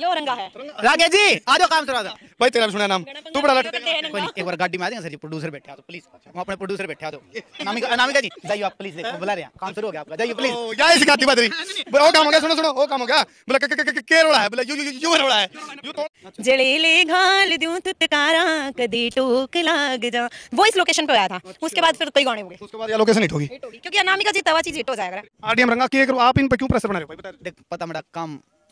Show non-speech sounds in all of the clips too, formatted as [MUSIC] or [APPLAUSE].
ये औरंगा है राकेश जी आ जाओ काम सुना भाई तेरा सुना नाम तू बड़ा लटका एक बार गाड़ी में आ जाएंगे सर प्रोड्यूसर बैठे तो जाओ अच्छा। प्लीज हम अपने प्रोड्यूसर बैठे आ तो। नामिका नामिका जी जाइए आप प्लीज देखो बुला रहे हैं काम शुरू हो गया आपका जाइए प्लीज जाइए इसी गाती बदरी वो काम हो गया सुनो सुनो वो काम हो गया बोला के रोड़ा है बोला यू यू यू रोड़ा है अच्छा। जड़ेले घाल दियो तो तुतकारा कदी टोक लाग जा वो इस लोकेशन पे आया था अच्छा। उसके बाद फिर कई गाने होंगे उसके बाद ये लोकेशन हिट होगी क्योंकि नामिका जी तवा चीज हिट हो जाएगा आरडीएम रंगा के करो आप इन पे क्यों प्रेशर बना रहे हो भाई बता देख पता मेरा काम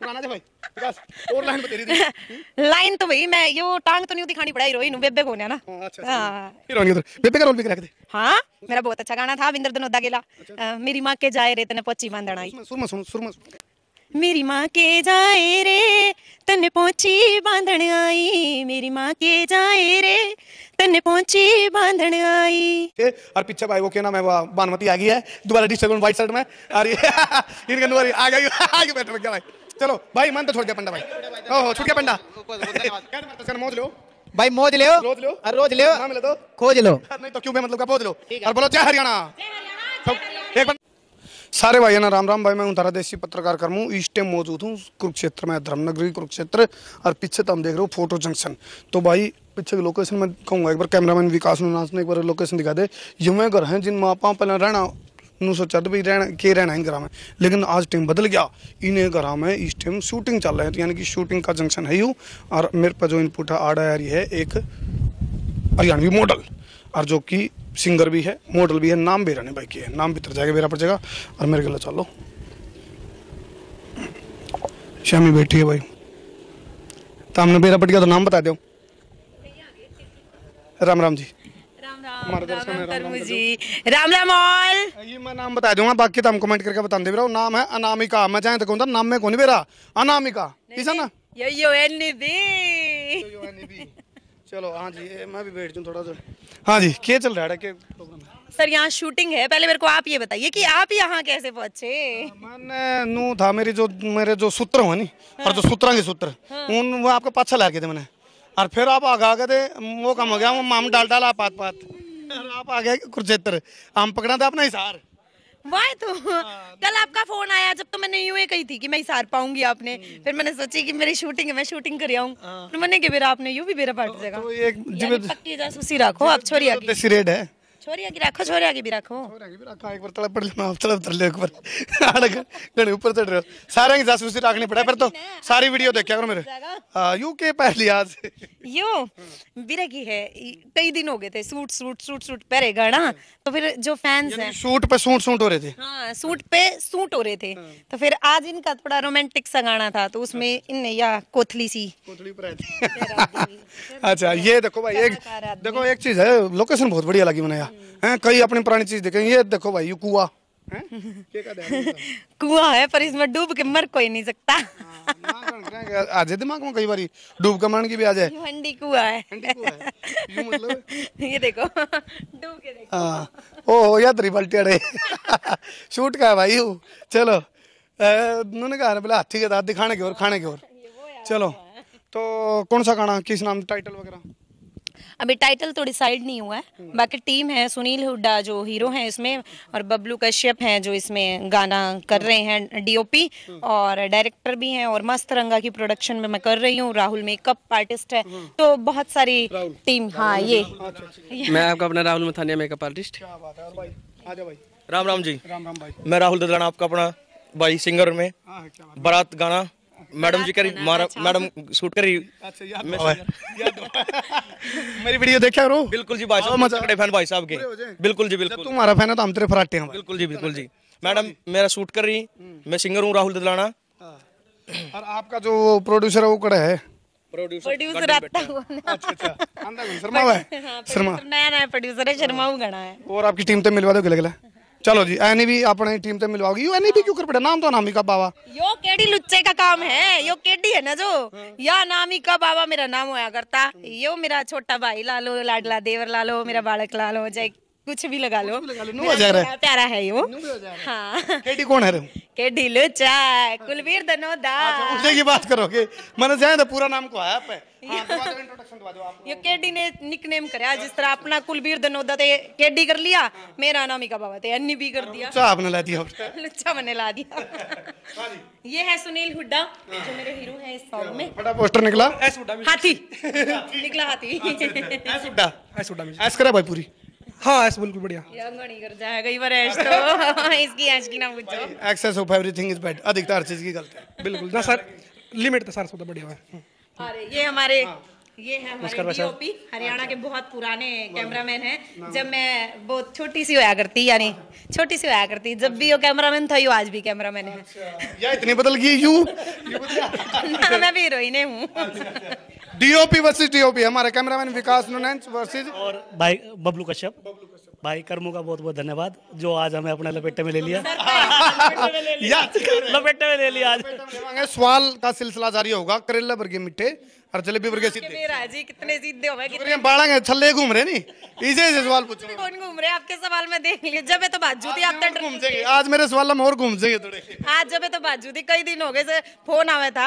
ਪੁਰਾਣਾ ਜਾ ਭਾਈ ਬਸ ਹੋਰ ਲਾਈਨ ਬਤੇਰੀ ਦੀ ਲਾਈਨ तो भाई मैं यो टांग तो नहीं दिखानी पड़ा हीरोइन हूं बेबे कोने ना हाँ, अच्छा हां हीरोइन अच्छा। उधर बेबे का रोल भी रख दे हां मेरा बहुत अच्छा गाना था विंदर दनोदा गेला अच्छा। मेरी मां के जाए रे तने पोची बांधना आई सुरमा सुन सुरमा मेरी माँ के जाए रे तन पहुंची बांधण आई मेरी माँ के जाए रे तन पहुंची बांधण आई और पीछे भाई वो क्या नाम है वो बानमती आ गई है दोबारा डिस्टर्बेंस व्हाइट शर्ट में और [LAUGHS] इनके आ गई आगे बैठ गया भाई चलो भाई मन तो छोड़ दिया पंडा भाई ओहो छूट गया पंडा मोज लो भाई मोज लो रोज लो रोज ले तो खोज लो नहीं तो क्यों मतलब का खोज लो और बोलो जय हरियाणा एक सारे भाई ना राम राम भाई मैं हूँ धारा देसी पत्रकार कर हूँ इस टाइम मौजूद हूँ कुरुक्षेत्र में धर्मनगरी कुरुक्षेत्र और पीछे तो हम देख रहे हो फोटो जंक्शन तो भाई पीछे की लोकेशन मैं कहूँगा एक बार कैमरामैन विकास नाथ ने एक बार लोकेशन दिखा दे युवे घर हैं जिन माँ पाँव पहले रहना उन्होंने सौ था भाई रहना के रहना है करा में लेकिन आज टाइम बदल गया इन्हें करा में इस टाइम शूटिंग चल रहा है तो यानी कि शूटिंग का जंक्शन है यू और मेरे पास जो इनपुट है आड़ा यारी है एक हरियाणवी मॉडल और जो कि सिंगर भी है मॉडल भी है नाम भी रहने भाई की है नाम भी तर जाएगा मेरा पड़ जाएगा और मेरे गला चलो शामी बैठी है भाई तो हमने बेरा पट गया तो नाम बता दो राम राम जी मार्गदर्शन तरमुजी राम राम ऑल ये मैं नाम बता दूंगा बाकी तुम तो कमेंट करके बता दे नाम है अनामिका मैं चाहे तो कहूँ तो नाम में कौन बेरा अनामिका ठीक है ना यो यो चलो हाँ जी मैं भी बैठ जाऊँ थोड़ा सा हाँ जी क्या चल रहा है के सर यहाँ शूटिंग है पहले मेरे को आप ये बताइए कि आप यहाँ कैसे पहुँचे मैंने था मेरी जो मेरे जो सूत्र हुए नी हाँ। और जो सूत्र के सूत्र हाँ। उन वो आपको पाछा ला के थे मैंने और फिर आप आगे आ गए थे वो कम हो गया वो माम डाल डाल आप पात पात आप आ गए कुरुक्षेत्र आम पकड़ा था अपना हिसार वाह तो कल आपका फोन आया जब तो मैंने यूं कही थी कि मैं हिसार पाऊंगी आपने हम्म। फिर मैंने सोची कि मेरी शूटिंग है मैं शूटिंग कर आऊं हाँ। मैंने कि बेरा आपने यू भी बेरा पार्ट जगह तो, तो एक पक्की जासूसी रखो आप छोड़िए है आज इनका थोड़ा रोमांटिक सा गाना था तो उसमें इनने या कोथली सी अच्छा ये देखो भाई एक देखो एक चीज है लोकेशन बहुत बढ़िया लगी मैंने यार हैं कई अपनी पुरानी चीज देखेंगे ये देखो भाई कुआ कुआ [LAUGHS] है पर इसमें डूब के मर कोई नहीं सकता हाँ, आज दिमाग में कई बार डूब के मरण की भी आ जाए हंडी कुआ है, मतलब? [LAUGHS] ये, देखो डूब के देखो आ, हाँ। ओ या त्रिपल अड़े [LAUGHS] शूट का है भाई चलो उन्होंने कहा बोले हाथी के दांत दिखाने के और खाने के और चलो तो कौन सा खाना किस नाम टाइटल वगैरह अभी टाइटल तो डिसाइड नहीं हुआ है बाकी टीम है सुनील हुड्डा जो हीरो हैं इसमें और बबलू कश्यप हैं जो इसमें गाना कर रहे हैं डीओपी और डायरेक्टर भी हैं और मस्त रंगा की प्रोडक्शन में मैं कर रही हूँ राहुल मेकअप आर्टिस्ट है हम्म। तो बहुत सारी टीम हाँ ये अच्छा, अच्छा। [LAUGHS] मैं आपका अपना राहुल मथानिया मेकअप आर्टिस्ट राम राम जी राम राम भाई मैं राहुल ददलाना आपका अपना भाई सिंगर में हाँ, बारात गाना मैडम जी करी अच्छा। मैडम शूट करी अच्छा, मेरी वीडियो देखा करो बिल्कुल जी भाई साहब फैन भाई साहब के बिल्कुल जी बिल्कुल तुम्हारा फैन है तो हम तेरे फराटे हैं बिल्कुल जी बिल्कुल जी मैडम मेरा शूट कर रही हम्म। मैं सिंगर हूँ राहुल ददलाना हाँ। और आपका जो प्रोड्यूसर है वो कड़ा है प्रोड्यूसर प्रोड्यूसर अच्छा, हाँ, प्रोड्यूसर है है है है शर्मा नया नया है है और आपकी टीम तो मिलवा दो गले गला चलो जी एनी भी अपने टीम ਟੀਮ मिलवाओगी यू एनी भी क्यों कर पड़ा नाम तो ਤਾਂ ਨਾਮੀ ਕਾ यो केडी लुच्चे का काम है यो केडी है ना जो या नामी का बाबा मेरा नाम होया करता यो मेरा छोटा भाई लालो लाडला देवर लालो मेरा बालक लालो जय कुछ भी लगा लो प्यारा है ये हाँ कुलवीर दनोदा हाँ, तो की बात करोगे मैंने जाए पूरा नाम को [LAUGHS] है हाँ, ये केडी ने निकनेम कराया जिस तरह अपना कुलबीर दनोदा ते केडी कर लिया मेरा नाम ही बाबा ते एनी भी कर दिया लुच्चा आपने ला दिया अच्छा मैंने ला दिया हाँ ये है सुनील हुड्डा जो मेरे हीरो हैं इस सॉन्ग में बड़ा पोस्टर निकला एस हुड्डा हाथी निकला हाथी एस हुड्डा एस हुड्डा एस करा भाई पूरी हाँ ऐसे बिल्कुल बढ़िया यंग नहीं कर जाए कई बार ऐस तो [LAUGHS] इसकी ऐस की ना पूछो excess of everything is bad अधिकतर चीज की गलत है बिल्कुल ना सर लिमिट तो सर सौदा बढ़िया है हम्म। अरे ये हमारे हाँ। ये है हमारे डीओपी हरियाणा के बहुत पुराने कैमरामैन अच्छा। हैं जब मैं बहुत छोटी सी होया करती यानी छोटी सी होया करती जब भी वो कैमरामैन था यू आज भी कैमरामैन है अच्छा। या इतनी बदल गई यू, [LAUGHS] ना मैं भी हीरोइन हूँ अच्छा, डीओपी वर्सेस डीओपी हमारे कैमरामैन विकास नुनैंस वर्सेस और भाई बबलू कश्यप भाई कर्मों का बहुत बहुत धन्यवाद जो आज हमें अपने लपेटे में ले लिया लपेटे में ले लिया आज सवाल का सिलसिला जारी होगा करेला वर्गे मिठे और जलेबी वर्गे सीधे जी कितने सीधे हो गए बाड़ा छल्ले घूम रहे नहीं इसे से सवाल पूछो कौन घूम रहे आपके सवाल में देख लिए जब तो बाजू थी आप तो घूम जाएंगे आज मेरे सवाल हम और घूम जाएंगे थोड़े आज जब तो बाजू थी कई दिन हो गए फोन आवे था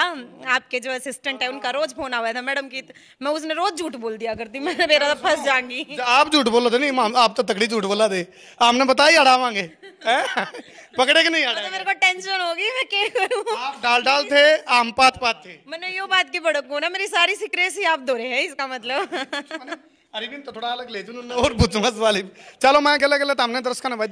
आपके जो असिस्टेंट है उनका रोज फोन आवे था मैडम की तो मैं उसने रोज झूठ बोल दिया करती मैं [LAUGHS] मेरा तो फंस [LAUGHS] जाऊंगी आप झूठ बोलो थे तो नहीं आप तो तकड़ी झूठ बोला थे आपने बताया अड़ा [LAUGHS] पकड़े के नहीं आ आड़ा मेरे को टेंशन होगी मैं क्या करूं आप डाल डाल थे आम पात पात थे मैंने यो बात की भड़क को ना मेरी सारी सिक्रेसी आप दो रहे हैं इसका मतलब तो थोड़ा अलग ले और वाली चलो मैं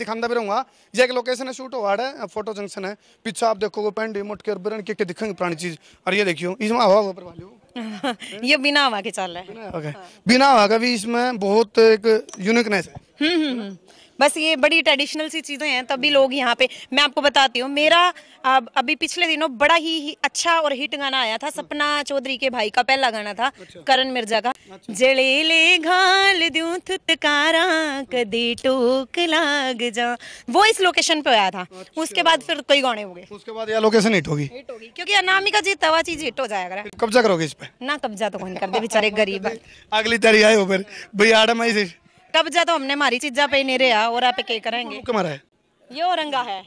भी रहूँगा ये एक लोकेशन है शूट है फोटो जंक्शन है पीछे आप देखोगे पेंडी मोटके और बिरन के, दिखेंगे पुरानी चीज और ये देखियो इसमें हवा [LAUGHS] ये बिना हवा के चल रहा है बिना हवा का भी इसमें बहुत एक यूनिकनेस है हम्म, हम्म, हम्म। बस ये बड़ी ट्रेडिशनल सी चीज़ें हैं तभी लोग यहाँ पे मैं आपको बताती हूँ मेरा अब अभी पिछले दिनों बड़ा ही अच्छा और हिट गाना आया था सपना चौधरी के भाई का पहला गाना था अच्छा। करण मिर्जा का अच्छा। जड़ेले घाल कदे टोक लाग जा वो इस लोकेशन पे आया था अच्छा। उसके बाद फिर कई गाने हो गए उसके बाद यह लोकेशन हिट होगी हिट होगी क्योंकि अनामिका जी तवा चीज हिट हो जाएगा कब्जा करोगे इस पर ना कब्जा तो कौन कर दे बेचारे गरीब [LAUGHS] अगली तैयारी आए हो फिर भैया आडम आई कब्जा तो हमने हमारी चीजा पे नहीं रहा और आप क्या करेंगे हमारा है ये औरंगा है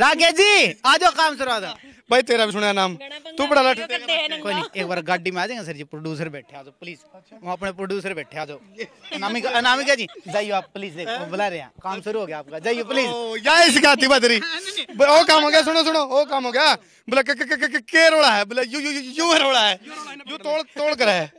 राकेश जी आ जाओ काम सुना था हाँ। भाई तेरा भी सुना नाम तू बड़ा लट कोई नहीं एक बार गाड़ी में आ जाएंगे सर जी प्रोड्यूसर बैठे आ जाओ प्लीज अच्छा। वहाँ अपने प्रोड्यूसर बैठे आ जाओ अनामिका अनामिका जी जाइयो आप प्लीज देखो बुला रहे हैं काम शुरू हो गया आपका जाइयो प्लीज या इस गाती बदरी हाँ, ओ काम हो गया सुनो सुनो ओ काम हो गया बोला के रोड़ा है बोला यू यू यू रोड़ा है यू तोड़ तोड़ कर है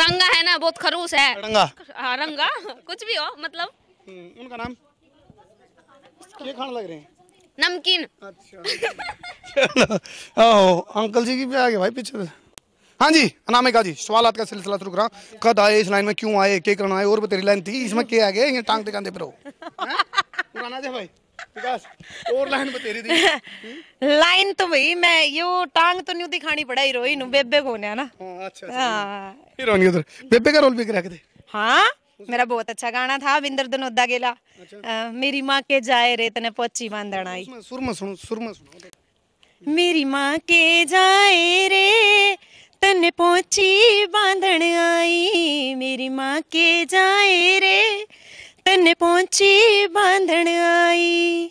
रंगा है ना बहुत खरूस है रंगा आ, हाँ, रंगा कुछ भी हो मतलब हम्म, उनका नाम ये खाने लग रहे हैं नमकीन अच्छा चलो अंकल जी की भी आ गए भाई पीछे हाँ जी अनामिका जी सवाल का सिलसिला शुरू करा कद आए इस लाइन में क्यों आए के करना आए और बतेरी लाइन थी इसमें क्या आ गए टांग टिकाने पर हो पुराना दे भाई ਔਰ ਲਾਈਨ ਬਤੇਰੀ ਦੀ [LAUGHS] ਲਾਈਨ ਤੋਂ ਭਈ ਮੈਂ ਯੂ ਟਾਂਗ ਤੋਂ ਨਿਉ ਦਿਖਾਣੀ ਪੜਾ ਹੀਰੋਇਨ ਨੂੰ ਬੇਬੇ ਕੋਨਿਆ ਨਾ ਹਾਂ ਅੱਛਾ ਬੇਬੇ ਦਾ ਰੋਲ ਵੀ ਕਰਾ ਕੇ ਹਾਂ ਮੇਰਾ ਬਹੁਤ ਅੱਛਾ ਗਾਣਾ ਥਾ ਵਿੰਦਰ ਦਨੋਦਾ ਗੇਲਾ ਮੇਰੀ ਮਾਂ ਕੇ ਜਾਏ ਰੇ ਤਨੇ ਪੋਚੀ ਬਾਂਧਣ ਆਈ ਸੁਰਮਾ ਸੁਣੋ ਸੁਰਮਾ ਸੁਣੋ ਮੇਰੀ ਮਾਂ ਕੇ ਜਾਏ ਰੇ ਤਨੇ ਪੋਚੀ ਬਾਂਧਣ ਆਈ ਮੇਰੀ ਮਾਂ ਕੇ ਜਾਏ ਰੇ तन पहुंची बांधन आई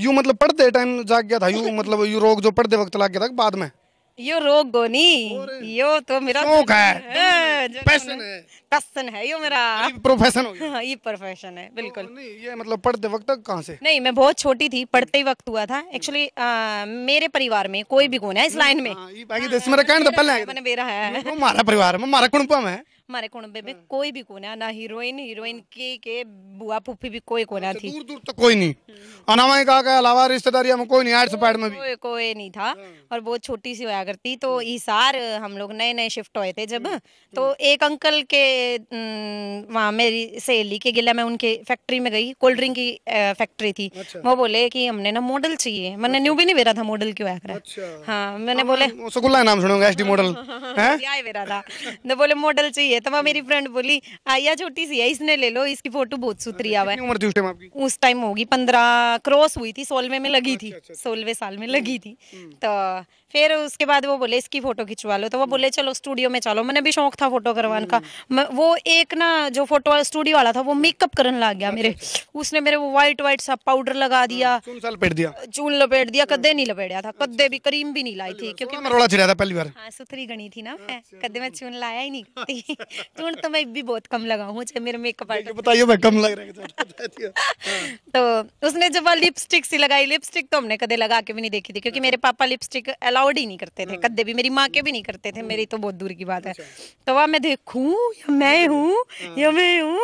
यू मतलब पढ़ते टाइम जाग गया था यू मतलब यू रोग जो पढ़ते वक्त लग गया था बाद में यो रोग गोनी यो तो मेरा शौक है पैशन हाँ, है पैशन है यो मेरा प्रोफेशन हाँ, हो गया हाँ, ये प्रोफेशन है बिल्कुल नहीं ये मतलब पढ़ते वक्त कहाँ से नहीं मैं बहुत छोटी थी पढ़ते ही वक्त हुआ था एक्चुअली मेरे परिवार में कोई भी कौन है इस लाइन में मेरा कहने तो पहले है मेरा परिवार में मारा कुणपम है मारे કુણબે बेबे कोई भी कोना ना हीरोइन हीरोइन के के बुआ फूफी भी कोई कोना थी दूर दूर तक कोई नहीं अनामाई का के अलावा रिश्तेदारी हम कोई नहीं आठ सपाट में भी कोई कोई नहीं था और बहुत छोटी सी होया करती तो हिसार हम लोग नए नए शिफ्ट हुए थे जब तो एक अंकल के वहाँ मेरी सहेली के गिला मैं उनके फैक्ट्री में गई कोल्ड ड्रिंक की फैक्ट्री थी वो बोले कि हमने ना मॉडल चाहिए मैंने न्यू भी नहीं बेरा था मॉडल क्यों आया हाँ मैंने बोले नाम सुनूंगा एस डी मॉडल था बोले मॉडल चाहिए गए हम्म। मेरी फ्रेंड बोली आइया छोटी सी है इसने ले लो इसकी फोटो बहुत सुथरी आवा उम्र थी उस टाइम आपकी उस टाइम होगी पंद्रह क्रॉस हुई थी सोलवे में अच्छा, लगी अच्छा, थी अच्छा, सोलवे साल में लगी हम्म, थी हम्म। तो फिर उसके बाद वो बोले इसकी फोटो खिंचवा लो तो वो बोले चलो स्टूडियो में चलो मैंने भी शौक था फोटो करवाने का वो एक ना जो फोटो स्टूडियो वाला था वो मेकअप करने लग गया मेरे उसने मेरे वो व्हाइट व्हाइट सा पाउडर लगा दिया हाँ, चून लपेट दिया चून लपेट दिया कदे नहीं लपेटा था कदे भी करीम भी नहीं लाई थी क्योंकि पहली बार हाँ, हाँ, सुथरी गणी थी ना मैं कद्दे में चून लाया ही नहीं [LAUGHS] चून तो मैं भी बहुत कम लगा हूँ मेरे मेकअप बताइए मैं कम [LAUGHS] लग रहा [LAUGHS] तो उसने जब लिपस्टिक सी लगाई लिपस्टिक तो हमने कदे लगा के भी नहीं देखी थी क्योंकि अच्छा। मेरे पापा लिपस्टिक अलाउ अलाउड ही नहीं करते थे हम्म। कद्दे भी मेरी माँ के भी नहीं करते थे हम्म। मेरी तो बहुत दूर की बात है अच्छा। तो वह मैं देखू हम्म। हाँ। या मैं हूँ या हाँ, मैं हूँ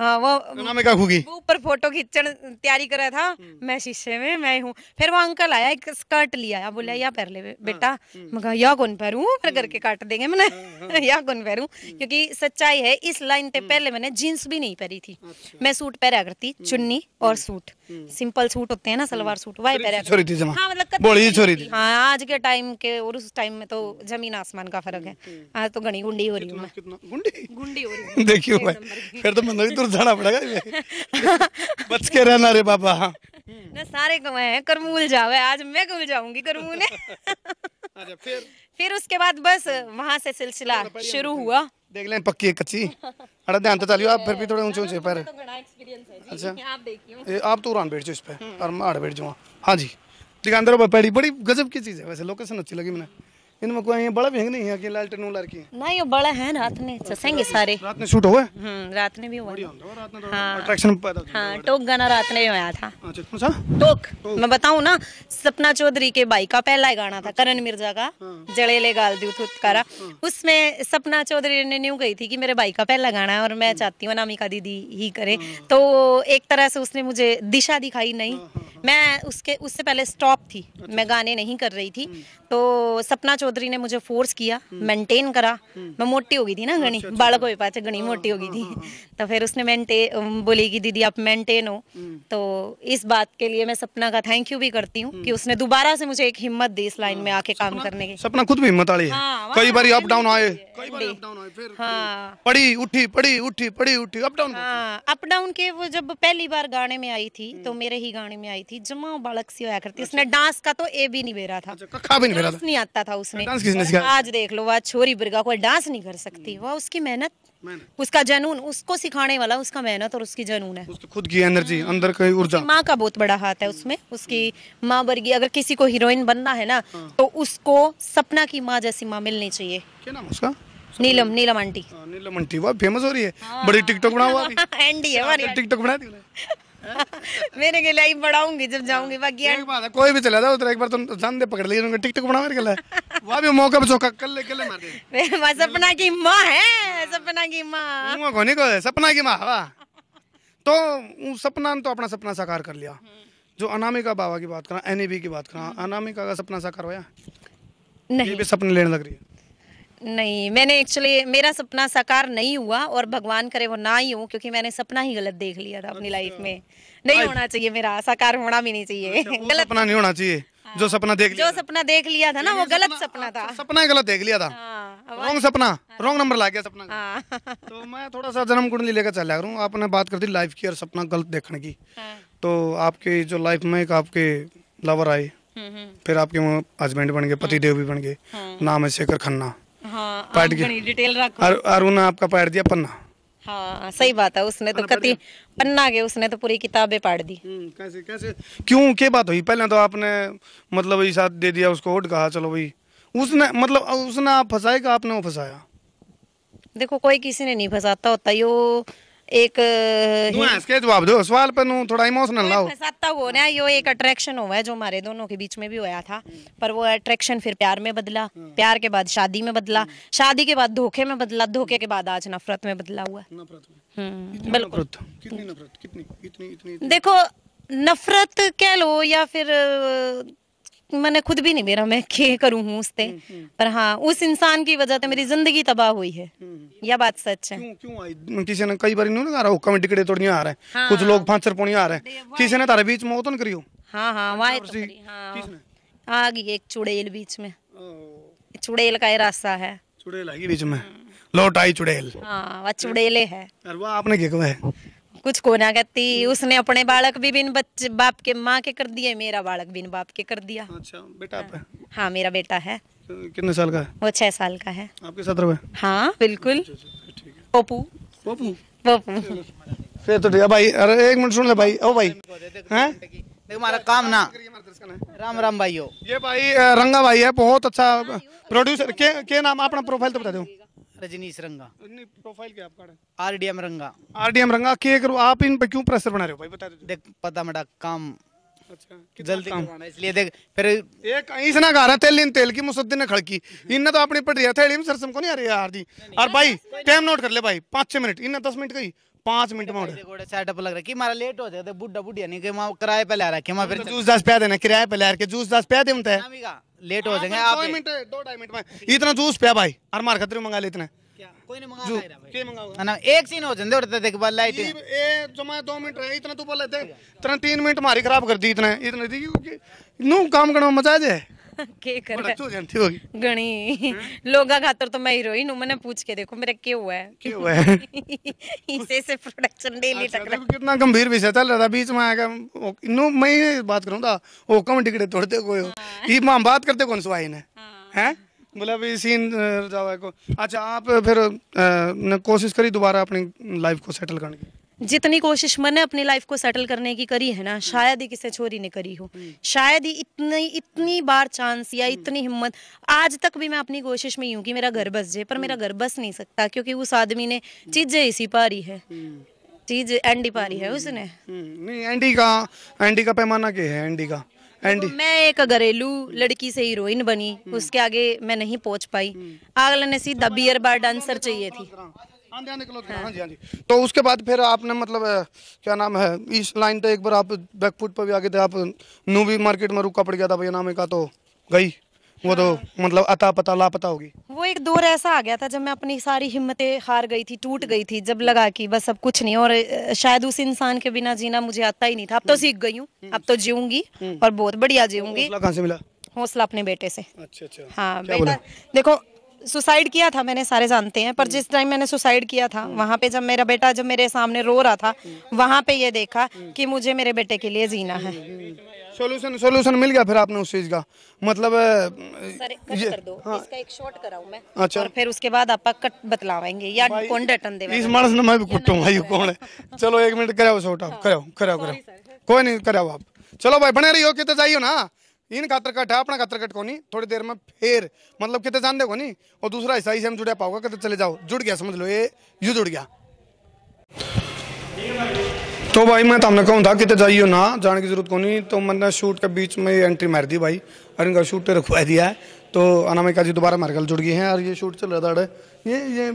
हाँ वो ऊपर फोटो खींचण तैयारी कर रहा था मैं शीशे में मैं हूँ फिर वो अंकल आया एक स्कर्ट लिया आया बोला या पहले ले हाँ, बेटा मैं कहा या कौन पहरूँ फिर करके काट देंगे मैंने [LAUGHS] या कौन पहरूँ क्योंकि सच्चाई है इस लाइन पे पहले मैंने जींस भी नहीं पहरी थी अच्छा। मैं सूट पहरा करती चुन्नी और सूट हम्म। सिंपल सूट होते हैं ना हम्म। सलवार सूट वही छोरी थी हाँ मतलब बड़ी छोरी थी हाँ आज के टाइम के और उस टाइम में तो जमीन आसमान का फर्क है हम्म। आज तो घनी गुंडी हो रही हूँ गुंडी गुंडी हो रही देखियो भाई फिर तो बंदा दूर जाना पड़ेगा बच के रहना रे बाबा हाँ ना सारे कमाए हैं करमूल जाओ आज मैं कमूल जाऊंगी करमूल [LAUGHS] अच्छा, फिर फिर उसके बाद बस वहाँ से सिलसिला शुरू हुआ देख लें पक्की है कच्ची अरे ध्यान तो चलियो आप फिर भी थोड़े ऊंचे ऊंचे पर अच्छा आप देखिए आप तो उड़ान बैठ जाओ इस पर और मैं आड़ बैठ जाऊँ हाँ जी ठीक है अंदर पैड़ी बड़ी गजब की चीज़ है वैसे लोकेशन अच्छी लगी मैंने इनमें कोई बड़ा भी नहीं है कि लालटेन उलर की नहीं ये बड़ा है रात में चसेंगे सारे रात में शूट हुआ हम्म, रात में भी हुआ अट्रैक्शन तो हाँ।, हाँ टोक गाना रात ने आया था अच्छा, टोक मैं बताऊँ ना सपना चौधरी के भाई का पहला गाना था करण मिर्जा का हाँ। जड़ेले गाल दी थुतकारा हाँ। उसमें सपना चौधरी ने न्यू गई थी कि मेरे भाई का पहला गाना है और मैं चाहती हूँ नामिका दीदी ही करे तो एक तरह से उसने मुझे दिशा दिखाई नहीं मैं उसके उससे पहले स्टॉप थी अच्छा। मैं गाने नहीं कर रही थी हम्म। तो सपना चौधरी ने मुझे फोर्स किया मेंटेन करा मैं मोटी हो गई थी ना अच्छा, गणी अच्छा, बालक अच्छा। हो पाचे गणी हाँ, मोटी हो गई हाँ, थी हाँ, तो फिर उसने मेंटेन बोली कि दीदी आप मेंटेन हो हम्म। तो इस बात के लिए मैं सपना का थैंक यू भी करती हूँ कि हम्म। उसने दोबारा से मुझे एक हिम्मत दी इस लाइन में आके काम करने की सपना खुद भी हिम्मत आ रही है कई बार अप डाउन आए पड़ी उठी पड़ी उठी पड़ी उठी अप डाउन अप डाउन के वो जब पहली बार गाने में आई थी तो हम्म। मेरे ही गाने में आई थी जमा बालक सी होया करती उसने डांस का तो ए भी नहीं बेरा था भी नहीं आता था उसने में डांस किसने सिखाया आज देख लो वह छोरी बिरगा कोई डांस नहीं कर सकती वह उसकी मेहनत उसका जनून उसको सिखाने वाला उसका मेहनत और उसकी जनून है उसकी खुद की एनर्जी अंदर की ऊर्जा माँ का बहुत बड़ा हाथ है उसमें उसकी माँ वर्गी अगर किसी को हीरोइन बनना है ना हाँ। तो उसको सपना की माँ जैसी माँ मिलनी चाहिए क्या नाम उसका नीलम नीलम आंटी हाँ, नीलम आंटी वह फेमस हो रही है हाँ। बड़ी टिकटॉक बना हुआ एंडी है टिकटॉक बना मेरे के लाइव बढ़ाऊंगी जब जाऊंगी बाकी एक बात है कोई भी चला जाओ उधर एक बार तुम जान दे पकड़ लिया टिकटॉक बना मेरे लिए वहां भी मौका चौका कर ले गले मार दे सपना की मां है सपना की मां मुंह को नहीं को सपना की मां हवा तो सपना ने तो अपना सपना साकार कर लिया जो अनामिका बाबा की बात करा एनएबी की बात करा हम्म। अनामिका का सपना साकार होया नहीं भी सपने लेने लग रही है नहीं मैंने एक्चुअली मेरा सपना साकार नहीं हुआ और भगवान करे वो ना ही हो क्योंकि मैंने सपना ही गलत देख लिया था अपनी लाइफ अच्छा। में नहीं होना चाहिए मेरा साकार होना भी नहीं चाहिए अच्छा, गलत सपना नहीं होना चाहिए हाँ। जो सपना देख लिया जो सपना देख लिया था ना वो गलत सपना हाँ, था तो सपना गलत देख लिया था रॉन्ग हाँ, सपना रॉन्ग नंबर ला गया सपना तो मैं थोड़ा सा जन्म कुंडली लेकर चला करूँ आपने बात कर दी लाइफ की और सपना गलत देखने की तो आपके जो लाइफ में एक आपके लवर आए हम्म, हम्म। फिर आपके हस्बैंड बन गए हम्म। पति देव भी बन गए नाम है शेखर खन्ना हाँ पार्ट डिटेल रखो आपका पाट दिया पन्ना हाँ सही बात है उसने तो कती पन्ना के उसने तो पूरी किताबें पढ़ दी हम्म, कैसे कैसे क्यों क्या बात हुई पहले तो आपने मतलब ये साथ दे दिया उसको उठ कहा चलो भाई उसने मतलब उसने आप फंसाए का आपने वो फंसाया देखो कोई किसी ने नहीं फंसाता होता यो एक तू हंस के जवाब दो सवाल पर थोड़ा इमोशनल लाओ फसाता हो ना यो एक अट्रैक्शन हुआ है जो हमारे दोनों के बीच में भी हुआ था पर वो अट्रैक्शन फिर प्यार में बदला प्यार के बाद शादी में बदला शादी के बाद धोखे में बदला धोखे के बाद आज नफरत में बदला हुआ हम्म, बिल्कुल देखो नफरत कह लो या फिर मैंने खुद भी नहीं मेरा मैं के करूँ हूँ उससे हम्म, हम्म। पर हाँ उस इंसान की वजह से मेरी जिंदगी तबाह हुई है हम्म। यह बात सच है क्यों आई किसी ने कई बार नहीं आ रहा हुक्का में टिकड़े तोड़ने आ रहे हैं हाँ। कुछ लोग फांसर पोनी आ रहे हैं किसी ने तारे बीच मौत तो नहीं करियो हाँ हाँ वाय तो हाँ। आ गई एक चुड़ैल बीच में चुड़ैल का ही रास्ता है चुड़ैल आई बीच में लौट आई चुड़ैल हाँ वह चुड़ैले है आपने क्या कहा है कुछ को ना कहती उसने अपने बालक भी बिन बच्चे बाप के माँ के कर दिए मेरा बालक बिन बाप के कर दिया अच्छा बेटा हाँ, आपका हाँ मेरा बेटा है कितने साल का है वो छह साल का है आपके साथ रहे हाँ बिल्कुल अच्छा, अच्छा, अच्छा, पप्पू पप्पू पप्पू फिर तो ठीक है भाई अरे एक मिनट सुन ले भाई ओ भाई हैं हमारा काम ना राम राम भाई हो ये भाई रंगा भाई है बहुत अच्छा प्रोड्यूसर के के नाम अपना प्रोफाइल तो बता दो रजनीश रंगा प्रोफाइल क्या आपका आरडीएम रंगा आरडीएम रंगा के करो आप इन पे क्यों प्रेशर बना रहे हो भाई बता दो देख पता मेरा काम अच्छा जल्दी करवाना इसलिए देख फिर ये कहीं से ना गा रहा तेल इन तेल की मुसद्दी ने खड़की इन्हें तो अपनी पटरिया थैली में सरसम को नहीं आ रही यार दी और भाई टाइम नोट कर ले भाई पाँच छह मिनट इनने दस मिनट गई पांच मिनट तो में सेटअप लग रहा कि मारा लेट हो जाए बुढ़ा बुढ़िया नहीं कि किराए पे ले रखे मां तो फिर जूस दस पे देना किराए पे ले रखे जूस दस पे दे लेट हो हाँ, जाएंगे तो आप मिनट दो ढाई मिनट में इतना जूस पे भाई हर मार खतरे मंगा ले इतना कोई नहीं मंगा रहा भाई एक सीन हो लाइट ए जो मैं दो मिनट रहे इतना तू बोले देख तीन मिनट मारी खराब कर दी इतने इतने काम करना मजा आ जाए [LAUGHS] के कर रहा जानती होगी गणी हम्म? लोगा खातर तो मैं हीरोइन हूँ मैंने पूछ के देखो मेरा क्यों हुआ है क्यों हुआ है [LAUGHS] इसे से प्रोडक्शन डेली टकरा कितना गंभीर विषय चल रहा था बीच में आएगा इन्नू मैं बात करूंगा ओ कम टिकड़े तोड़ते कोई हाँ। ये मां बात करते कौन सुवाई हाँ। ने हैं मतलब ये सीन जावा को अच्छा आप फिर कोशिश करी दोबारा अपनी लाइफ को सेटल करने की जितनी कोशिश मैंने अपनी लाइफ को सेटल करने की करी है ना शायद ही किसी छोरी ने करी हो हम्म। शायद ही इतनी इतनी बार चांस या हम्म। इतनी हिम्मत आज तक भी मैं अपनी कोशिश में ही हूँ कि मेरा घर बस जाए पर मेरा हम्म। घर बस नहीं सकता क्योंकि उस आदमी ने चीजें इसी पारी है चीज एंडी पारी है उसने नहीं एंडी का एंडी का पैमाना क्या है एंडी का एंडी मैं एक घरेलू लड़की से हीरोइन बनी उसके आगे मैं नहीं पहुंच पाई अगले ने सीधा बियर बार डांसर चाहिए थी आंध्या हाँ हाँ निकलो हाँ।, हाँ जी हाँ जी तो उसके बाद फिर आपने मतलब क्या नाम है इस लाइन तो एक बार आप बैकफुट पर भी आ गए थे आप नूबी मार्केट में रुका पड़ गया था भैया नाम का तो गई वो तो मतलब अता पता लापता होगी वो एक दौर ऐसा आ गया था जब मैं अपनी सारी हिम्मतें हार गई थी टूट गई थी जब लगा कि बस अब कुछ नहीं और शायद उस इंसान के बिना जीना मुझे आता ही नहीं था अब तो हम्म। सीख गई हूँ हम्म। अब तो जीऊंगी हम्म। और बहुत बढ़िया जीऊंगी कहाँ से मिला हौसला अपने बेटे से अच्छा अच्छा हाँ बेटा देखो सुसाइड किया था मैंने सारे जानते हैं पर हम्म। जिस टाइम मैंने सुसाइड किया था हम्म। वहाँ पे जब मेरा बेटा जब मेरे सामने रो रहा था हम्म। वहाँ पे ये देखा कि मुझे मेरे बेटे के लिए जीना है सोल्यूशन सोल्यूशन मिल गया फिर आपने उस चीज का मतलब सर, ये कर दो हाँ। इसका एक शॉट कराऊं मैं अच्छा और फिर उसके बाद आप कट बतलावेंगे या कौन डटन दे इस मर्ज ने मैं भी कुटू भाई कौन है चलो एक मिनट कराओ शॉट आप हाँ। कराओ कराओ कराओ कोई नहीं कराओ आप चलो भाई बने रही हो कितने जाइयो ना इन कतर कट है अपना कतर कट को नहीं थोड़ी देर में फिर मतलब कितने जान देखो नहीं और दूसरा हिस्सा ही से हम जुड़ा पाओगे कितने चले जाओ जुड़ गया समझ लो ये यू जुड़ गया तो भाई मैं तमने कहूँ था कितने जाइयो ना जाने की जरूरत को नहीं तो मैंने शूट के बीच में एंट्री मार दी भाई और इनका शूट रखवा दिया है तो अनामिका जी दोबारा मेरे जुड़ गई हैं और ये शूट चल रहा था ये ये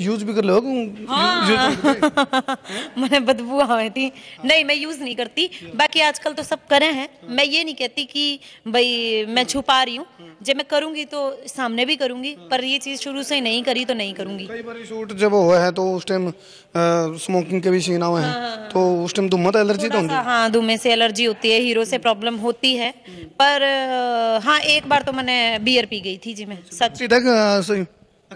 यूज भी कर लोग हाँ। [LAUGHS] मैंने बदबू आवे थी हाँ। नहीं मैं यूज नहीं करती बाकी आजकल तो सब करे हैं मैं ये नहीं कहती कि भाई मैं छुपा रही हूँ जब मैं करूँगी तो सामने भी करूँगी पर ये चीज़ शुरू से ही नहीं करी तो नहीं करूँगी कई बार शूट जब हुआ है तो उस टाइम स्मोकिंग के भी सीन हुए हैं हाँ। तो उस टाइम धुआं एलर्जी तो होती है हाँ धुएं से एलर्जी होती है हीरो से प्रॉब्लम होती है पर हाँ एक बार तो मैंने बियर पी गई थी जी मैं सच सीधा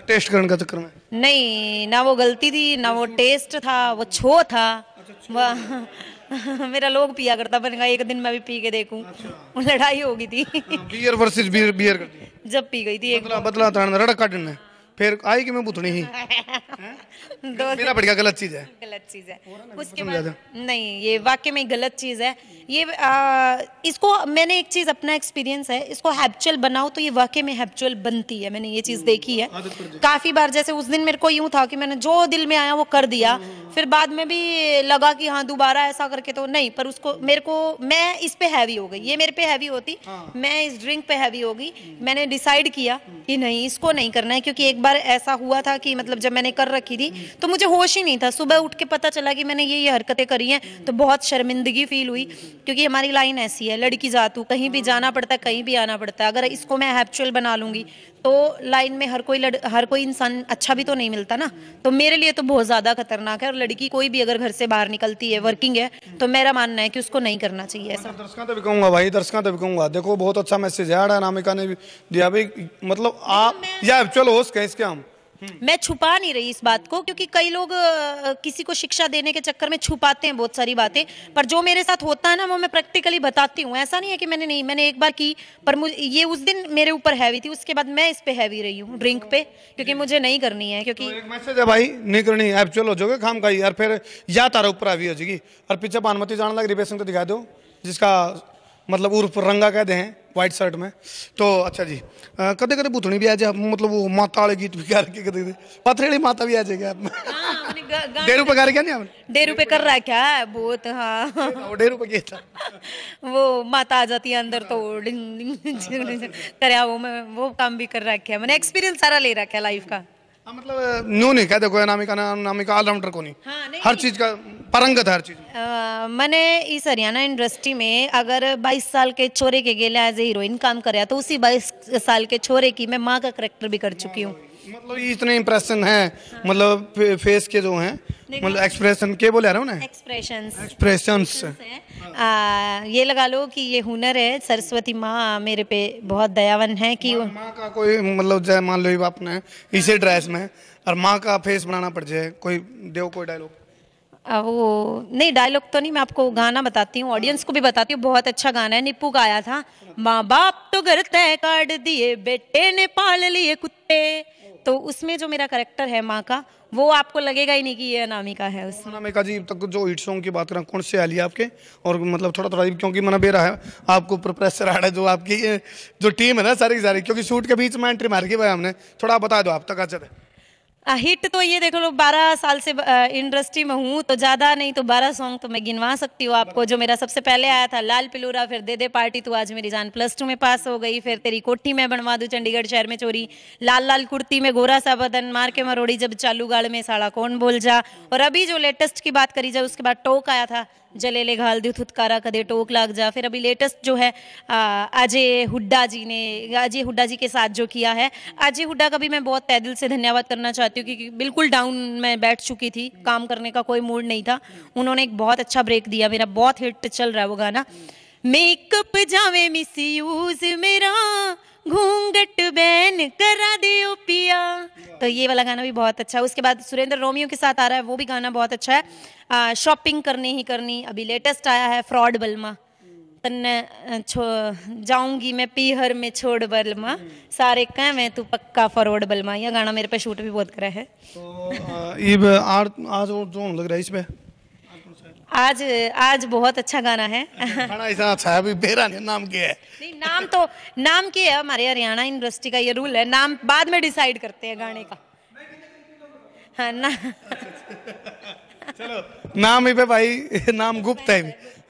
टेस्ट करने का चक्कर में नहीं ना वो गलती थी ना वो टेस्ट था वो छो था अच्छा, [LAUGHS] मेरा लोग पिया करता बनेगा एक दिन मैं भी पी के देखूं अच्छा। लड़ाई हो गई थी बियर वर्सेस बियर बियर जब पी गई थी एक बदला बदला रड़क काटने फिर आई कि मैं बुतनी ही [LAUGHS] मेरा गलत चीज है गलत चीज है उसके बाद नहीं ये वाकई में गलत चीज है ये आ, इसको मैंने एक चीज अपना एक्सपीरियंस है इसको हैबिचुअल बनाओ तो ये वाकई में हैबिचुअल बनती है मैंने ये चीज हम्म, देखी है काफी बार जैसे उस दिन मेरे को यूं था कि मैंने जो दिल में आया वो कर दिया हम्म, हम्म, फिर बाद में भी लगा कि हाँ दोबारा ऐसा करके तो नहीं पर उसको मेरे को मैं इस पे हैवी हो गई ये मेरे पे हैवी होती हाँ। मैं इस ड्रिंक पे हैवी होगी मैंने डिसाइड किया कि नहीं इसको नहीं करना है क्योंकि एक बार ऐसा हुआ था कि मतलब जब मैंने कर रखी थी हम्म। तो मुझे होश ही नहीं था सुबह उठ के पता चला कि मैंने ये ये हरकतें करी हैं तो बहुत शर्मिंदगी फील हुई क्योंकि हमारी लाइन ऐसी है लड़की जातू कहीं भी जाना पड़ता है कहीं भी आना पड़ता है अगर इसको मैं हैपचुअल बना लूँगी तो लाइन में हर कोई लड़ हर कोई इंसान अच्छा भी तो नहीं मिलता ना तो मेरे लिए तो बहुत ज़्यादा खतरनाक है और लड़की कोई भी अगर घर से बाहर निकलती है वर्किंग है तो मेरा मानना है कि उसको नहीं करना चाहिए ऐसा दर्शकों तो भी कहूंगा भाई दर्शकों तो भी कहूंगा देखो बहुत अच्छा मैसेज है नामिका ने भी दिया भाई मतलब आप या चलो होश कहें इसके हम मैं छुपा नहीं रही इस बात को क्योंकि कई लोग किसी को शिक्षा देने के चक्कर में छुपाते हैं बहुत सारी बातें पर जो मेरे साथ होता है ना वो मैं प्रैक्टिकली बताती हूँ ऐसा नहीं है कि मैंने नहीं मैंने एक बार की पर ये उस दिन मेरे ऊपर हैवी थी उसके बाद मैं इस पे हैवी रही हूँ ड्रिंक पे क्योंकि मुझे नहीं करनी है क्योंकि तो एक मैसेज है भाई नहीं करनी एक्चुअल हो जाओगे काम का यार फिर या तारा ऊपर आवी हो जाएगी और पीछे भानुमति जान लग रिवेशन को तो दिखा दो जिसका मतलब उर्फ रंगा कह हैं वाइट शर्ट में तो अच्छा जी कदे कदे भूतनी भी आ जाए मतलब वो माता वाले गीत भी गा रखे कदे कदे पथरेली माता भी आ जाएगा हाँ, आप डेरू पे गा रखे नहीं आपने डेरू पे कर रहा है क्या बहुत हाँ वो डेरू पे था वो माता आ जाती है अंदर तो करे वो मैं वो काम भी कर रखे है मैंने एक्सपीरियंस सारा ले रखा है लाइफ का हाँ, मतलब न्यू नहीं कहते कोई नामिका नामिका ऑलराउंडर को नहीं हाँ, हर चीज का हर चीज़ मैंने इस हरियाणा इंडस्ट्री में अगर 22 साल के छोरे के गेले एज ए हीरोइन काम कराया तो उसी 22 साल के छोरे की मैं माँ का करेक्टर भी कर चुकी हूँ मतलब इतने इम्प्रेशन है मतलब फेस के जो है मतलब एक्सप्रेशन के बोले रहा हूँ ना एक्सप्रेशन आ, ये लगा लो कि ये हुनर है सरस्वती माँ मेरे पे बहुत दयावन है कि माँ मा का कोई मतलब जय मान लो आपने इसी ड्रेस में और माँ का फेस बनाना पड़ जाए कोई देव कोई डायलॉग वो नहीं डायलॉग तो नहीं मैं आपको गाना बताती हूँ ऑडियंस को भी बताती हूँ बहुत अच्छा गाना है निप्पू का आया था माँ बाप तो घर तय काट दिए बेटे ने पाल लिए कुत्ते तो उसमें जो मेरा करेक्टर है माँ का वो आपको लगेगा ही नहीं कि ये अनामिका है हाँ, उसमें अनामिका जी तक जो हिट सॉन्ग की बात करें कौन से आली आपके और मतलब थोड़ा थोड़ा क्योंकि मना बेरा है आपको प्रेशर आ रहा है जो आपकी जो टीम है ना सारी सारी क्योंकि शूट के बीच में एंट्री मार के भाई हमने थोड़ा बता दो आप तक अच्छा हिट तो ये देख लो बारह साल से इंडस्ट्री में हूँ तो ज़्यादा नहीं तो बारह सॉन्ग तो मैं गिनवा सकती हूँ आपको जो मेरा सबसे पहले आया था लाल पिलूरा फिर दे दे पार्टी तो आज मेरी जान प्लस टू में पास हो गई फिर तेरी कोठी में बनवा दूँ चंडीगढ़ शहर में चोरी लाल लाल कुर्ती में गोरा सा बदन मार के मरोड़ी जब चालू गाड़ में साड़ा कौन बोल जा और अभी जो लेटेस्ट की बात करी जाए उसके बाद टोक आया था जले ले घाल दू थुतकारा कदे टोक लाग जा फिर अभी लेटेस्ट जो है अजय हुड्डा जी ने अजय हुड्डा जी के साथ जो किया है अजय हुड्डा का भी मैं बहुत तय दिल से धन्यवाद करना चाहती सकती हूँ क्योंकि बिल्कुल डाउन मैं बैठ चुकी थी काम करने का कोई मूड नहीं था उन्होंने एक बहुत अच्छा ब्रेक दिया मेरा बहुत हिट चल रहा है वो गाना मेकअप जावे मिस यूज मेरा घूंघट बैन करा दियो पिया तो ये वाला गाना भी बहुत अच्छा है उसके बाद सुरेंद्र रोमियो के साथ आ रहा है वो भी गाना बहुत अच्छा है शॉपिंग करनी ही करनी अभी लेटेस्ट आया है फ्रॉड बल्मा तन्ने छो जाऊंगी मैं पीहर में छोड़ बलमा सारे कह मैं तू पक्का फॉरवर्ड बलमा यह गाना मेरे पे शूट भी बहुत करा है तो आज आज और जोन लग रहा है इसमें आज आज बहुत अच्छा गाना है गाना इतना अच्छा है अभी बेरा ने नाम क्या है नहीं नाम तो नाम क्या है हमारे हरियाणा इंडस्ट्री का ये रूल है नाम बाद में डिसाइड करते हैं गाने का हाँ ना [LAUGHS] चलो नाम ही पे भाई नाम गुप्त है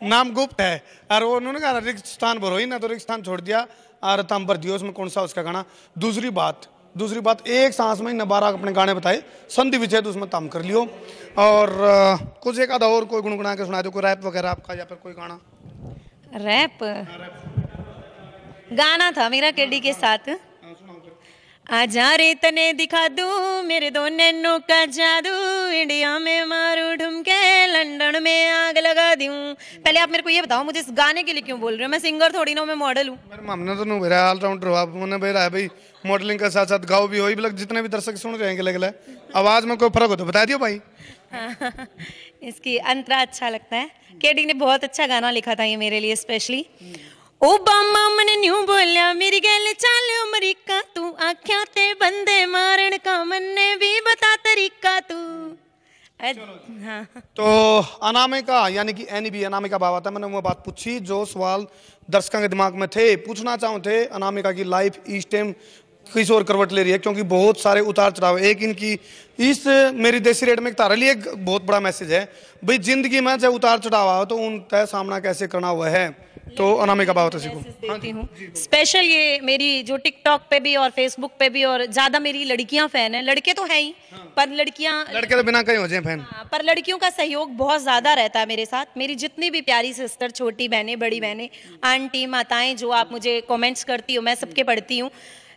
नाम गुप्त है और वो उन्होंने कहा रिक्स्तान भरो ही ना तो रिक्स्तान छोड़ दिया और तम भर दिया उसमें कौन सा उसका गाना दूसरी बात दूसरी बात एक सांस में नबारा अपने गाने बताए संधि विच्छेद तो उसमें तम कर लियो और आ, कुछ एक आधा और कोई गुनगुना के सुना दो कोई रैप वगैरह आपका या फिर कोई गाना रैप, रैप। गाना था मेरा केडी के साथ आजा रे तने दिखा दू मेरे दो नैनो का जादू इंडिया में मारू ढुमके लंदन में आग लगा दू पहले आप मेरे को ये बताओ मुझे इस गाने के लिए क्यों बोल रहे हो मैं सिंगर थोड़ी ना मैं मॉडल हूँ तो ऑलराउंडर आप मैंने बेरा है भाई मॉडलिंग के साथ साथ गाओ भी हो मतलब जितने भी दर्शक सुन रहे हैं आवाज में कोई फर्क हो तो बता दियो भाई [LAUGHS] इसकी अंतरा अच्छा लगता है केडी ने बहुत अच्छा गाना लिखा था ये मेरे लिए स्पेशली ओबामा मन न्यू बोलिया मेरी गल चल अमरीका तू आख्या ते बंदे मारन का मन्ने भी बता तरीका तू हाँ। तो अनामिका यानी कि एनी भी अनामिका बाबा था मैंने वो बात पूछी जो सवाल दर्शकों के दिमाग में थे पूछना चाहूँ थे अनामिका की लाइफ इस टाइम किसी और करवट ले रही है क्योंकि बहुत सारे उतार चढ़ाव एक इनकी इस मेरी देसी रेट में एक तारा लिए बहुत बड़ा मैसेज है भाई जिंदगी में जब उतार चढ़ाव आओ तो उन तय सामना कैसे करना हुआ है तो अनामिका बावत को हाँ स्पेशल ये मेरी जो टिकटॉक पे भी और फेसबुक पे भी और ज्यादा मेरी लड़कियां फैन है लड़के तो है ही हाँ। पर लड़कियां लड़के तो बिना कहीं हो जाए फैन हाँ, पर लड़कियों का सहयोग बहुत ज्यादा रहता है मेरे साथ मेरी जितनी भी प्यारी सिस्टर छोटी बहनें बड़ी बहनें आंटी माताएं जो आप मुझे कॉमेंट्स करती हो मैं सबके पढ़ती हूँ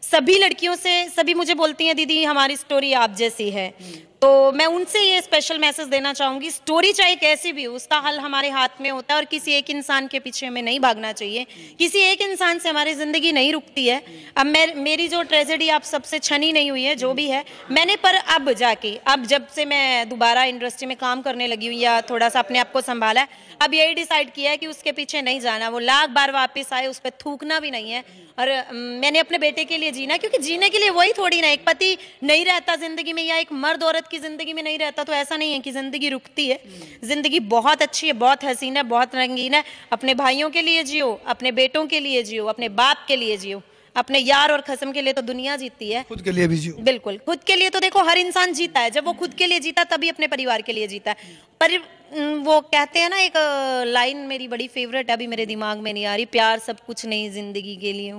सभी लड़कियों से सभी मुझे बोलती हैं दीदी हमारी स्टोरी आप जैसी है तो मैं उनसे ये स्पेशल मैसेज देना चाहूंगी स्टोरी चाहे कैसी भी हो उसका हल हमारे हाथ में होता है और किसी एक इंसान के पीछे हमें नहीं भागना चाहिए किसी एक इंसान से हमारी ज़िंदगी नहीं रुकती है अब मैं मेरी जो ट्रेजेडी आप सबसे छनी नहीं हुई है जो भी है मैंने पर अब जाके अब जब से मैं दोबारा इंडस्ट्री में काम करने लगी हूँ या थोड़ा सा अपने आप को संभाला है अब यही डिसाइड किया है कि उसके पीछे नहीं जाना वो लाख बार वापस आए उस पर थूकना भी नहीं है और मैंने अपने बेटे के लिए जीना क्योंकि जीने के लिए वही थोड़ी ना एक पति नहीं रहता जिंदगी में या एक मर्द औरत की जिंदगी में नहीं रहता तो ऐसा नहीं है कि जिंदगी रुकती है जिंदगी बहुत अच्छी है बहुत हसीन है बहुत रंगीन है अपने भाइयों के लिए जियो अपने बेटों के लिए जियो अपने बाप के लिए जियो अपने यार और खसम के लिए तो दुनिया जीतती है खुद के लिए भी जीओ बिल्कुल खुद के लिए तो देखो हर इंसान जीता है जब वो खुद के लिए जीता तभी अपने परिवार के लिए जीता है पर वो कहते हैं ना एक लाइन मेरी बड़ी फेवरेट है अभी मेरे दिमाग में नहीं आ रही प्यार सब कुछ नहीं जिंदगी के लिए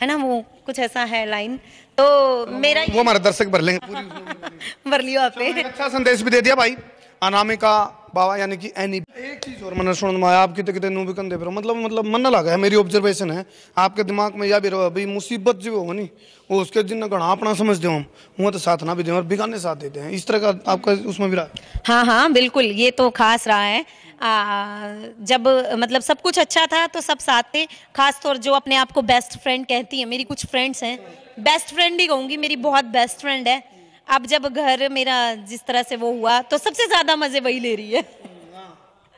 है ना वो कुछ ऐसा है लाइन तो मेरा वो हमारे दर्शक भर लेंगे [LAUGHS] भर लियो आप अच्छा संदेश भी दे दिया भाई अनामिका बाबा यानी कि एनी एक चीज़ और मैंने सुन माया आप कितने कितने नू भी कंधे पर मतलब मतलब मन लगा है मेरी ऑब्जर्वेशन है आपके दिमाग में या भी रहो भाई मुसीबत जो हो नहीं वो उसके दिन ना घना अपना समझ दे हम वो तो साथ ना भी दें और बिगाने साथ देते हैं इस तरह का आपका उसमें भी रहा हाँ हाँ बिल्कुल ये तो खास रहा है आ, जब मतलब सब कुछ अच्छा था तो सब साथ थे खास तौर जो अपने आप को बेस्ट फ्रेंड कहती है मेरी कुछ फ्रेंड्स हैं बेस्ट फ्रेंड ही कहूँगी मेरी बहुत बेस्ट फ्रेंड है अब जब घर मेरा जिस तरह से वो हुआ तो सबसे ज्यादा मजे वही ले रही है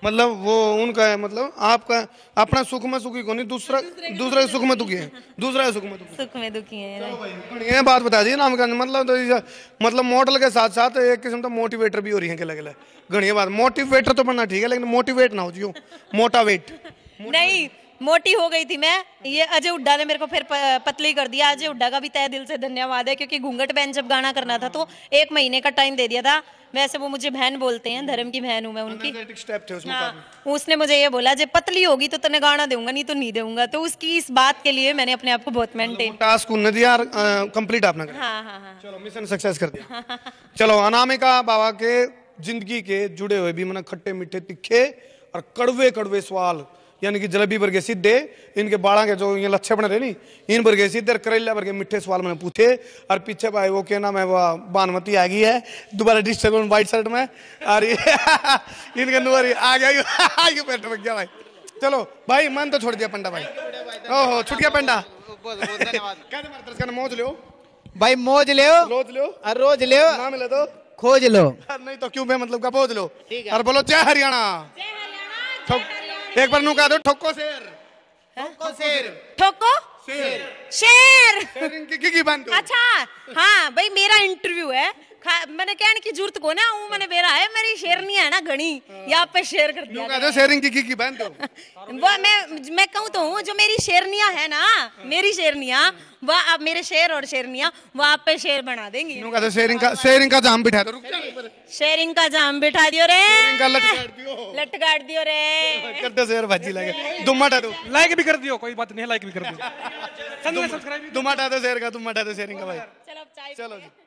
मतलब वो उनका है मतलब आपका अपना सुख में सुखी को नहीं दूसरा दूसरा के सुख में दुखी है दूसरा के सुख में दुखी सुख में दुखी है बढ़िया बात बता दी नामकरण मतलब तो मतलब मॉडल के साथ साथ एक किस्म तो मोटिवेटर भी हो रही है अलग अलग घड़ी बात मोटिवेटर तो बनना ठीक है लेकिन मोटिवेट ना हो जियो मोटावेट [LAUGHS] नहीं मोटी हो गई थी मैं ये अजय उड्डा ने मेरे को फिर पतली कर दिया अजय उड्डा का भी तय दिल से धन्यवाद है क्योंकि घूंघट बहन जब गाना करना था तो एक महीने का टाइम दे दिया था वैसे वो मुझे बहन बोलते हैं धर्म की बहन हूँ मैं उनकी हाँ उसने मुझे ये बोला जब पतली होगी तो तने गाना दूंगा नहीं तो नहीं दूंगा तो उसकी इस बात के लिए मैंने अपने आप को बहुत मेंटेन टास्क दिया कंप्लीट आपने हाँ, हाँ, हाँ चलो मिशन सक्सेस कर दिया चलो अनामिका बाबा के जिंदगी के जुड़े हुए भी मैंने खट्टे मीठे तिखे और कड़वे कड़वे सवाल यानी कि जलेबी वर्गे सीधे इनके बाड़ा के जो ये लच्छे बने रहे नी इन वर्गे सीधे और करेला वर्गे मिठे सवाल मैंने पूछे और पीछे भाई वो क्या नाम है वह बानमती आ गई है दोबारा डिस्टर्बेंस व्हाइट शर्ट में और [LAUGHS] इनके नुआरी आ गया [LAUGHS] ये बैठ रख गया भाई चलो भाई मन तो छोड़ दिया पंडा भाई ओहो छुट गया पंडा [LAUGHS] मतलब मौज लो भाई मौज लो रोज लो रोज लो ना मिले तो खोज लो नहीं तो क्यों मैं मतलब का बोझ लो और बोलो जय हरियाणा एक बार नुका दो ठोको शेर हाँ? ठोको शेर ठोको शेर शेर, शेर।, की, की, अच्छा हाँ भाई मेरा इंटरव्यू है मैंने कहने की जरूरत को ना हूं मैंने बेरा है मेरी शेरनी है ना घनी यहाँ पे शेयर कर दिया कहते शेयरिंग की की की बहन तो [LAUGHS] मैं मैं कहूँ तो हूँ जो मेरी शेरनियां है ना मेरी शेरनियां वह आप मेरे शेर और शेरनियां वो आप पे शेर बना देंगी कहते शेयरिंग का शेयरिंग का जाम बिठा दो शेयरिंग का जाम बिठा दियो रे लट काट दियो रे कर दो शेर भाजी लगे दुम हटा दो लाइक भी कर दियो कोई बात नहीं लाइक भी कर दियो दुम हटा दो शेर का दुम हटा दो शेयरिंग का भाई चलो चलो